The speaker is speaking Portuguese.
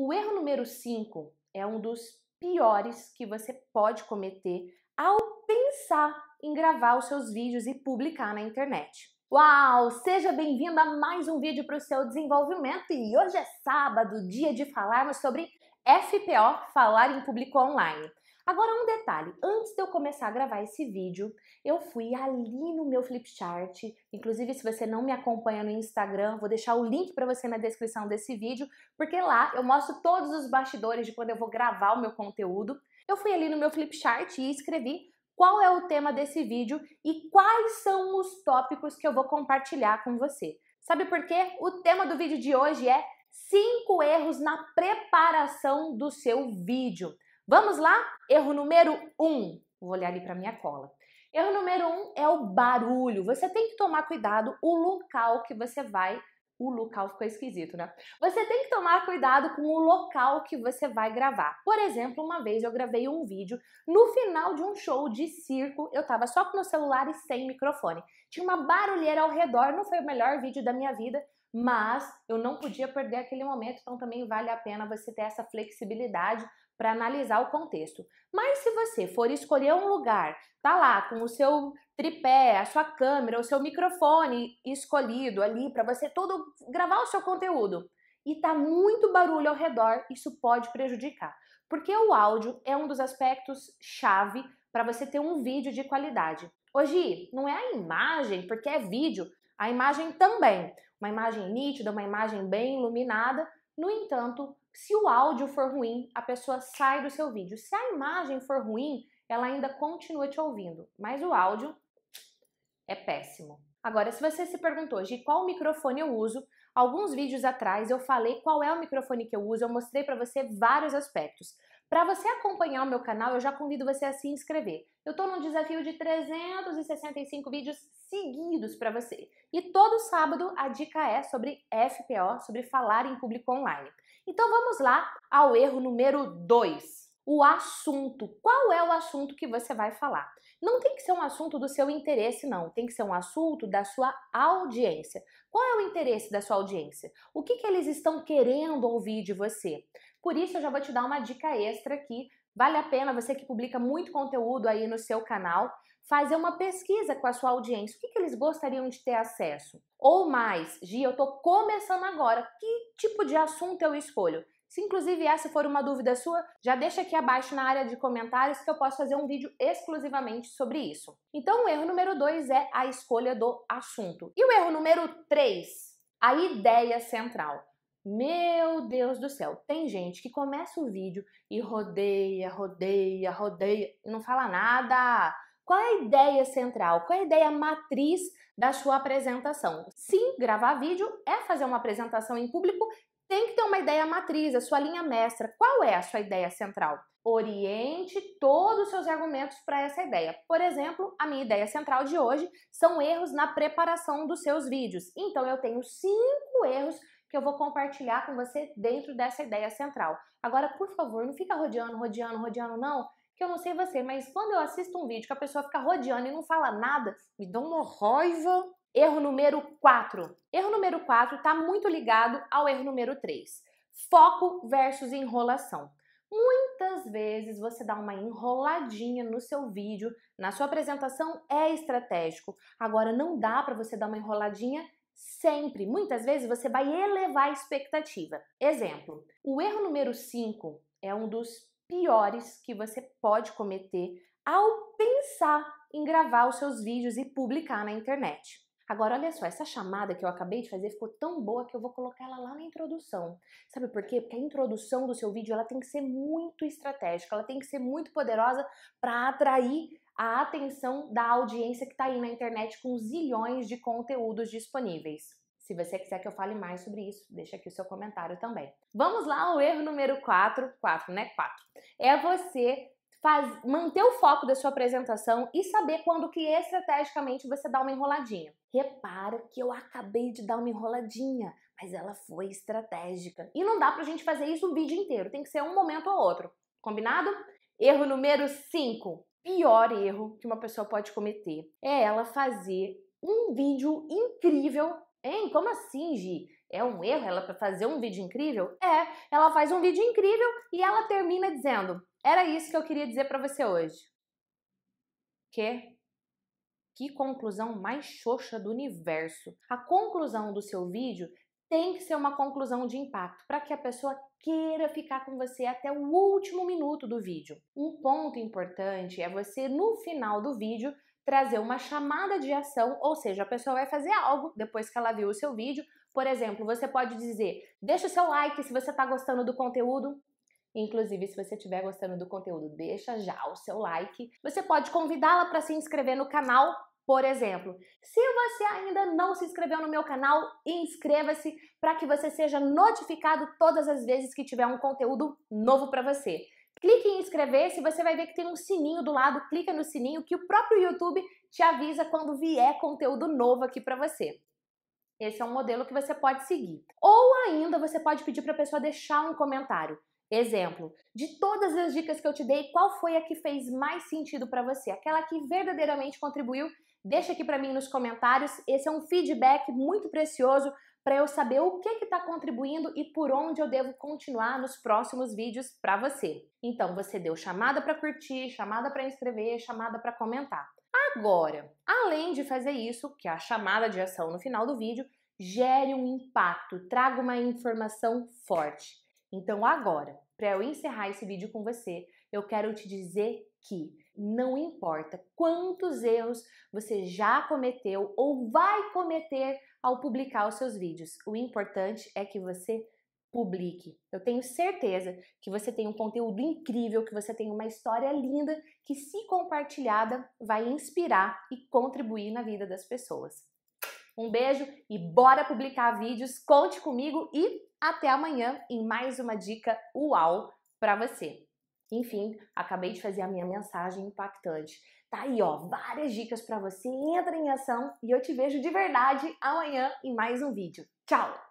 O erro número 5 é um dos piores que você pode cometer ao pensar em gravar os seus vídeos e publicar na internet. Uau! Seja bem-vindo a mais um vídeo para o seu desenvolvimento e hoje é sábado, dia de falarmos sobre FPO, falar em público online. Agora um detalhe, antes de eu começar a gravar esse vídeo, eu fui ali no meu Flipchart, inclusive se você não me acompanha no Instagram, vou deixar o link para você na descrição desse vídeo, porque lá eu mostro todos os bastidores de quando eu vou gravar o meu conteúdo. Eu fui ali no meu Flipchart e escrevi qual é o tema desse vídeo e quais são os tópicos que eu vou compartilhar com você. Sabe por quê? O tema do vídeo de hoje é 5 erros na preparação do seu vídeo. Vamos lá? Erro número 1. Um. Vou olhar ali para minha cola. Erro número 1 um é o barulho. Você tem que tomar cuidado o local que você vai o local ficou esquisito, né? Você tem que tomar cuidado com o local que você vai gravar. Por exemplo, uma vez eu gravei um vídeo no final de um show de circo, eu tava só com meu celular e sem microfone. Tinha uma barulheira ao redor, não foi o melhor vídeo da minha vida, mas eu não podia perder aquele momento, então também vale a pena você ter essa flexibilidade para analisar o contexto. Mas se você for escolher um lugar, tá lá com o seu tripé, a sua câmera, o seu microfone escolhido ali para você todo gravar o seu conteúdo e tá muito barulho ao redor, isso pode prejudicar. Porque o áudio é um dos aspectos chave para você ter um vídeo de qualidade. Hoje não é a imagem, porque é vídeo, a imagem também, uma imagem nítida, uma imagem bem iluminada, no entanto, se o áudio for ruim, a pessoa sai do seu vídeo. Se a imagem for ruim, ela ainda continua te ouvindo, mas o áudio é péssimo. Agora, se você se perguntou de qual microfone eu uso, alguns vídeos atrás eu falei qual é o microfone que eu uso, eu mostrei para você vários aspectos. Para você acompanhar o meu canal, eu já convido você a se inscrever. Eu estou num desafio de 365 vídeos seguidos para você. E todo sábado a dica é sobre FPO, sobre falar em público online. Então vamos lá ao erro número 2. O assunto. Qual é o assunto que você vai falar? Não tem que ser um assunto do seu interesse, não. Tem que ser um assunto da sua audiência. Qual é o interesse da sua audiência? O que, que eles estão querendo ouvir de você? Por isso, eu já vou te dar uma dica extra aqui Vale a pena você que publica muito conteúdo aí no seu canal fazer uma pesquisa com a sua audiência. O que, que eles gostariam de ter acesso? Ou mais, Gia, eu estou começando agora. Que tipo de assunto eu escolho? Se inclusive essa for uma dúvida sua, já deixa aqui abaixo na área de comentários que eu posso fazer um vídeo exclusivamente sobre isso. Então, o erro número 2 é a escolha do assunto. E o erro número 3, a ideia central. Meu Deus do céu, tem gente que começa o vídeo e rodeia, rodeia, rodeia e não fala nada. Qual é a ideia central? Qual é a ideia matriz da sua apresentação? Sim, gravar vídeo é fazer uma apresentação em público, tem que ter uma ideia matriz, a sua linha mestra. Qual é a sua ideia central? Oriente todos os seus argumentos para essa ideia. Por exemplo, a minha ideia central de hoje são erros na preparação dos seus vídeos. Então eu tenho cinco erros que eu vou compartilhar com você dentro dessa ideia central. Agora, por favor, não fica rodeando, rodeando, rodeando, não, que eu não sei você, mas quando eu assisto um vídeo que a pessoa fica rodeando e não fala nada, me dá uma raiva. Erro número 4. Erro número 4 está muito ligado ao erro número 3. Foco versus enrolação. Muitas vezes você dá uma enroladinha no seu vídeo, na sua apresentação é estratégico. Agora não dá para você dar uma enroladinha sempre, muitas vezes você vai elevar a expectativa. Exemplo, o erro número 5 é um dos piores que você pode cometer ao pensar em gravar os seus vídeos e publicar na internet. Agora, olha só, essa chamada que eu acabei de fazer ficou tão boa que eu vou colocar ela lá na introdução. Sabe por quê? Porque a introdução do seu vídeo ela tem que ser muito estratégica, ela tem que ser muito poderosa para atrair a atenção da audiência que está aí na internet com zilhões de conteúdos disponíveis. Se você quiser que eu fale mais sobre isso, deixa aqui o seu comentário também. Vamos lá, o erro número 4, 4, né? 4. É você faz, manter o foco da sua apresentação e saber quando que estrategicamente você dá uma enroladinha. Repara que eu acabei de dar uma enroladinha, mas ela foi estratégica. E não dá pra gente fazer isso o vídeo inteiro, tem que ser um momento ou outro. Combinado? Erro número 5. Pior erro que uma pessoa pode cometer é ela fazer um vídeo incrível. Hein? Como assim, Gi? É um erro ela fazer um vídeo incrível? É, ela faz um vídeo incrível e ela termina dizendo: "Era isso que eu queria dizer para você hoje". Que que conclusão mais xoxa do universo. A conclusão do seu vídeo tem que ser uma conclusão de impacto para que a pessoa queira ficar com você até o último minuto do vídeo. Um ponto importante é você, no final do vídeo, trazer uma chamada de ação, ou seja, a pessoa vai fazer algo depois que ela viu o seu vídeo. Por exemplo, você pode dizer: deixa o seu like se você está gostando do conteúdo. Inclusive, se você estiver gostando do conteúdo, deixa já o seu like. Você pode convidá-la para se inscrever no canal por exemplo, se você ainda não se inscreveu no meu canal, inscreva-se para que você seja notificado todas as vezes que tiver um conteúdo novo para você. Clique em inscrever-se, você vai ver que tem um sininho do lado, clica no sininho que o próprio YouTube te avisa quando vier conteúdo novo aqui para você. Esse é um modelo que você pode seguir. Ou ainda você pode pedir para a pessoa deixar um comentário. Exemplo, de todas as dicas que eu te dei, qual foi a que fez mais sentido para você? Aquela que verdadeiramente contribuiu? Deixa aqui para mim nos comentários. Esse é um feedback muito precioso para eu saber o que está contribuindo e por onde eu devo continuar nos próximos vídeos para você. Então, você deu chamada para curtir, chamada para inscrever, chamada para comentar. Agora, além de fazer isso, que é a chamada de ação no final do vídeo, gere um impacto, traga uma informação forte. Então, agora, para eu encerrar esse vídeo com você, eu quero te dizer que não importa quantos erros você já cometeu ou vai cometer ao publicar os seus vídeos, o importante é que você publique. Eu tenho certeza que você tem um conteúdo incrível, que você tem uma história linda que, se compartilhada, vai inspirar e contribuir na vida das pessoas. Um beijo e bora publicar vídeos. Conte comigo e até amanhã em mais uma dica UAU para você. Enfim, acabei de fazer a minha mensagem impactante. Tá aí, ó, várias dicas para você. Entra em ação e eu te vejo de verdade amanhã em mais um vídeo. Tchau!